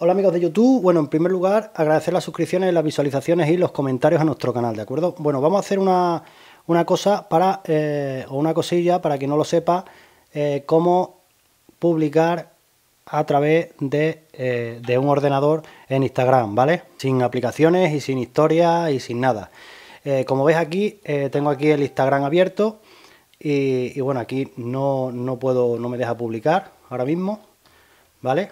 Hola amigos de YouTube, bueno, en primer lugar agradecer las suscripciones, las visualizaciones y los comentarios a nuestro canal, ¿de acuerdo? Bueno, vamos a hacer una, cosa para, eh, o una cosilla para que no lo sepa, eh, cómo publicar a través eh, de, un ordenador en Instagram, ¿vale? Sin aplicaciones y sin historias y sin nada. como veis aquí, tengo aquí el Instagram abierto y, y bueno, aquí no, no puedo, no me deja publicar ahora mismo, ¿vale?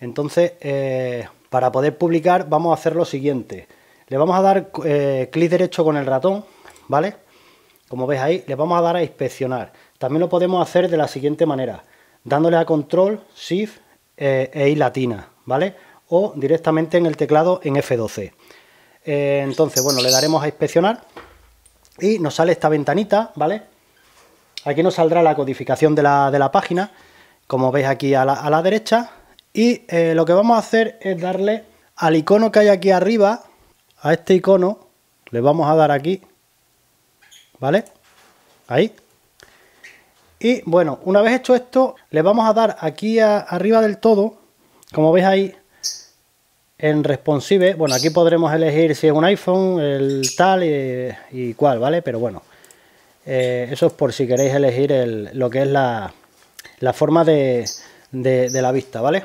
Entonces, eh, para poder publicar, vamos a hacer lo siguiente. Le vamos a dar eh, clic derecho con el ratón, ¿vale? Como veis ahí, le vamos a dar a inspeccionar. También lo podemos hacer de la siguiente manera, dándole a control, shift eh, e latina, ¿vale? O directamente en el teclado en F12. entonces, bueno, le daremos a inspeccionar y nos sale esta ventanita, ¿vale? Aquí nos saldrá la codificación de la, de la página, como veis aquí a la derecha, y eh, lo que vamos a hacer es darle al icono que hay aquí arriba, a este icono, le vamos a dar aquí, ¿vale? Ahí. Y bueno, una vez hecho esto, le vamos a dar aquí arriba del todo, como veis ahí, en responsive, bueno, aquí podremos elegir si es un iPhone, el tal y, cual, ¿vale? Pero bueno, eh, eso es por si queréis elegir lo que es la, la forma de, de la vista, ¿vale?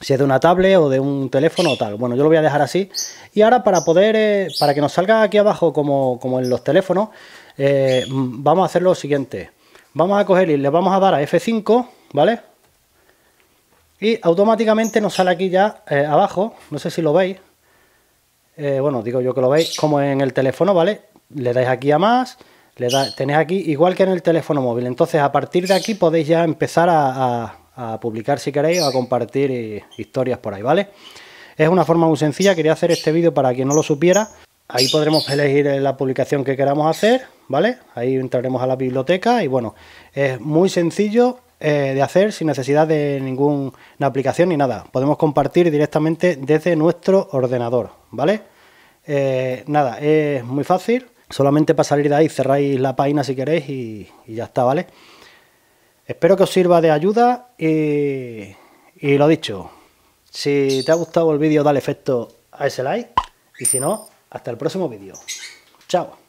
si es de una tablet o de un teléfono o tal. Bueno, yo lo voy a dejar así. Y ahora para poder, eh, para que nos salga aquí abajo como, como en los teléfonos, eh, vamos a hacer lo siguiente. Vamos a coger y le vamos a dar a F5, ¿vale? Y automáticamente nos sale aquí ya eh, abajo, no sé si lo veis. bueno, digo yo que lo veis como en el teléfono, ¿vale? Le dais aquí a más, le da, tenéis aquí igual que en el teléfono móvil. Entonces a partir de aquí podéis ya empezar a a publicar si queréis o a compartir eh, historias por ahí, ¿vale? Es una forma muy sencilla, quería hacer este vídeo para quien no lo supiera. Ahí podremos elegir eh, la publicación que queramos hacer, ¿vale? Ahí entraremos a la biblioteca y bueno, es muy sencillo eh, de hacer sin necesidad de ninguna aplicación ni nada. Podemos compartir directamente desde nuestro ordenador, ¿vale? nada, es muy fácil. Solamente para salir de ahí cerráis la página si queréis y ya está, ¿vale? Espero que os sirva de ayuda y, lo dicho, si te ha gustado el vídeo dale efecto a ese like y si no, hasta el próximo vídeo. Chao.